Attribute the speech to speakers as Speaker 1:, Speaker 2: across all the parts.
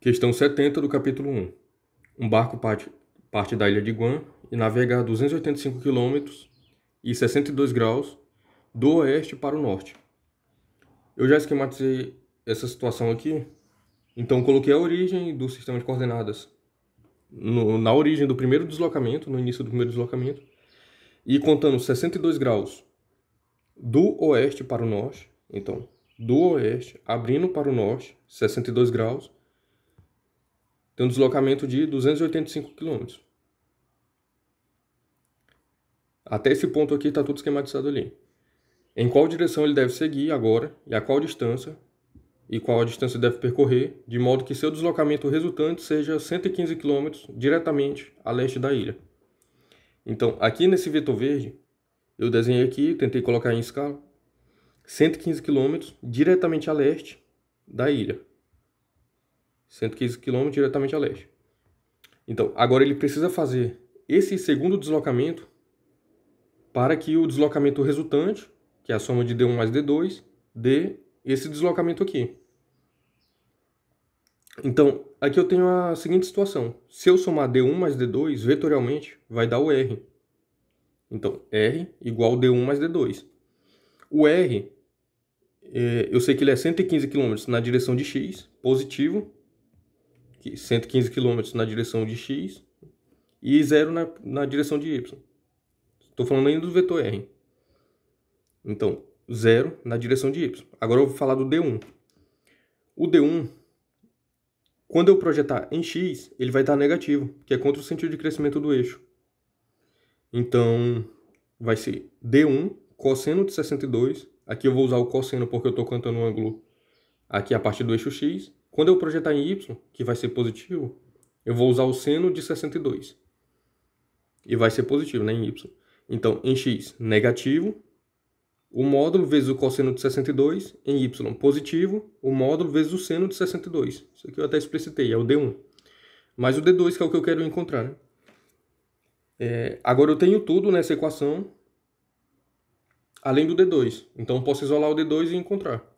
Speaker 1: Questão 70 do capítulo 1. Um barco parte, parte da ilha de Guam e navega 285 km e 62 graus do oeste para o norte. Eu já esquematizei essa situação aqui, então coloquei a origem do sistema de coordenadas no, na origem do primeiro deslocamento, no início do primeiro deslocamento, e contando 62 graus do oeste para o norte, então do oeste abrindo para o norte, 62 graus, tem um deslocamento de 285 km. Até esse ponto aqui está tudo esquematizado ali. Em qual direção ele deve seguir agora e a qual distância e qual a distância deve percorrer, de modo que seu deslocamento resultante seja 115 km diretamente a leste da ilha. Então, aqui nesse vetor verde, eu desenhei aqui, tentei colocar em escala, 115 km diretamente a leste da ilha. 115 km diretamente a leste. Então, agora ele precisa fazer esse segundo deslocamento para que o deslocamento resultante, que é a soma de D1 mais D2, dê esse deslocamento aqui. Então, aqui eu tenho a seguinte situação. Se eu somar D1 mais D2 vetorialmente, vai dar o R. Então, R igual D1 mais D2. O R, é, eu sei que ele é 115 km na direção de X, positivo, 115 km na direção de x e zero na, na direção de y. Estou falando ainda do vetor r. Então, zero na direção de y. Agora eu vou falar do d1. O d1, quando eu projetar em x, ele vai dar negativo, que é contra o sentido de crescimento do eixo. Então, vai ser d1 cosseno de 62. Aqui eu vou usar o cosseno porque eu estou cantando o ângulo aqui a partir do eixo x quando eu projetar em y, que vai ser positivo, eu vou usar o seno de 62. E vai ser positivo, né, em y. Então, em x, negativo, o módulo vezes o cosseno de 62, em y, positivo, o módulo vezes o seno de 62. Isso aqui eu até explicitei, é o D1. Mas o D2, que é o que eu quero encontrar, né? É, agora eu tenho tudo nessa equação, além do D2. Então, eu posso isolar o D2 e encontrar.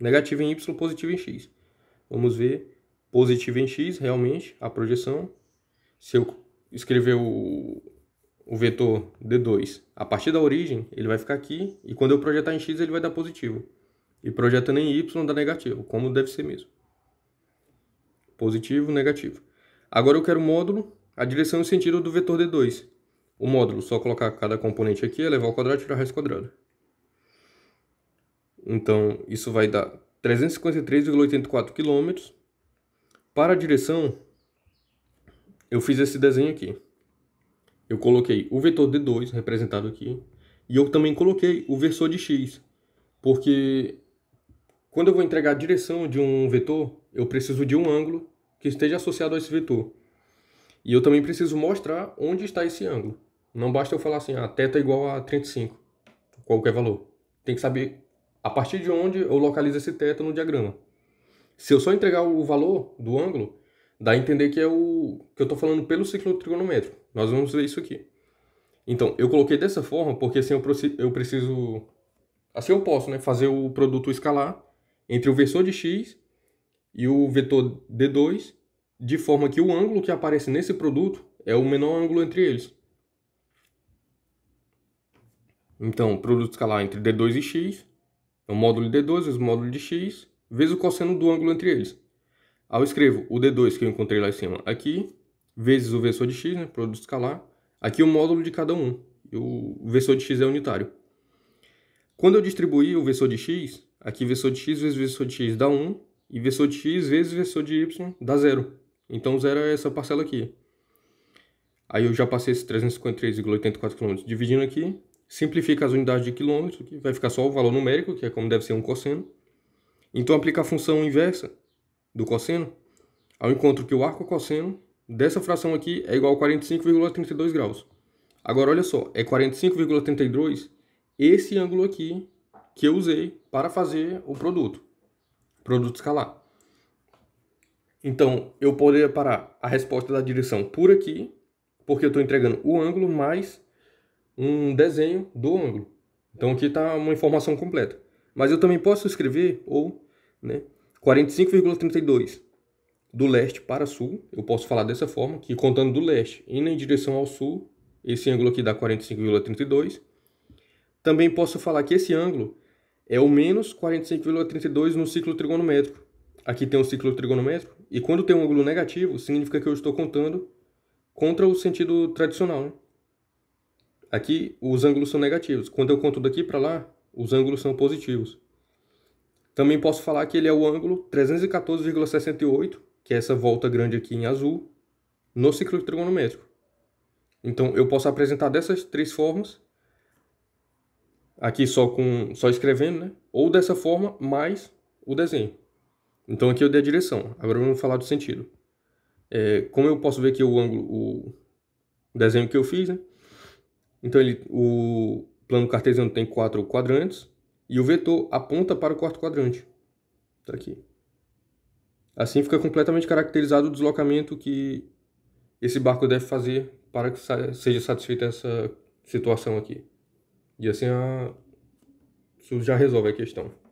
Speaker 1: Negativo em y, positivo em x. Vamos ver positivo em x, realmente, a projeção. Se eu escrever o, o vetor D2 a partir da origem, ele vai ficar aqui. E quando eu projetar em x, ele vai dar positivo. E projetando em y, dá negativo, como deve ser mesmo. Positivo, negativo. Agora eu quero o módulo, a direção e o sentido do vetor D2. O módulo, só colocar cada componente aqui, elevar é ao quadrado e tirar raiz quadrada. Então, isso vai dar 353,84 quilômetros. Para a direção, eu fiz esse desenho aqui. Eu coloquei o vetor D2 representado aqui. E eu também coloquei o versor de X. Porque quando eu vou entregar a direção de um vetor, eu preciso de um ângulo que esteja associado a esse vetor. E eu também preciso mostrar onde está esse ângulo. Não basta eu falar assim, ah, é igual a 35, qualquer valor. Tem que saber a partir de onde eu localizo esse teto no diagrama. Se eu só entregar o valor do ângulo, dá a entender que é o que eu estou falando pelo ciclo trigonométrico. Nós vamos ver isso aqui. Então, eu coloquei dessa forma porque assim eu, eu preciso... Assim eu posso né, fazer o produto escalar entre o vetor de x e o vetor d2, de forma que o ângulo que aparece nesse produto é o menor ângulo entre eles. Então, produto escalar entre d2 e x o é módulo de D2 vezes o módulo de x, vezes o cosseno do ângulo entre eles. Aí eu escrevo o D2 que eu encontrei lá em cima aqui, vezes o vetor de x, né, produto escalar. Aqui o módulo de cada um. E o vetor de x é unitário. Quando eu distribuir o vetor de x, aqui vetor de x vezes vetor de x dá 1, e vetor de x vezes vetor de y dá 0. Então, zero é essa parcela aqui. Aí eu já passei esses 353,84 km dividindo aqui, simplifica as unidades de quilômetro, que vai ficar só o valor numérico, que é como deve ser um cosseno. Então aplica a função inversa do cosseno, ao encontro que o arco cosseno dessa fração aqui é igual a 45,32 graus. Agora olha só, é 45,32 esse ângulo aqui que eu usei para fazer o produto, produto escalar. Então, eu poderia parar a resposta da direção por aqui, porque eu estou entregando o ângulo mais um desenho do ângulo. Então aqui está uma informação completa. Mas eu também posso escrever ou né, 45,32 do leste para sul. Eu posso falar dessa forma, que contando do leste indo em direção ao sul, esse ângulo aqui dá 45,32. Também posso falar que esse ângulo é o menos 45,32 no ciclo trigonométrico. Aqui tem um ciclo trigonométrico, e quando tem um ângulo negativo, significa que eu estou contando contra o sentido tradicional. Né? Aqui os ângulos são negativos. Quando eu conto daqui para lá, os ângulos são positivos. Também posso falar que ele é o ângulo 314,68, que é essa volta grande aqui em azul, no ciclo trigonométrico. Então eu posso apresentar dessas três formas, aqui só com só escrevendo, né? Ou dessa forma mais o desenho. Então aqui eu dei a direção. Agora vamos falar do sentido. É, como eu posso ver que o ângulo, o desenho que eu fiz, né? Então ele, o plano cartesiano tem quatro quadrantes e o vetor aponta para o quarto quadrante. Está aqui. Assim fica completamente caracterizado o deslocamento que esse barco deve fazer para que seja satisfeita essa situação aqui. E assim a... isso já resolve a questão.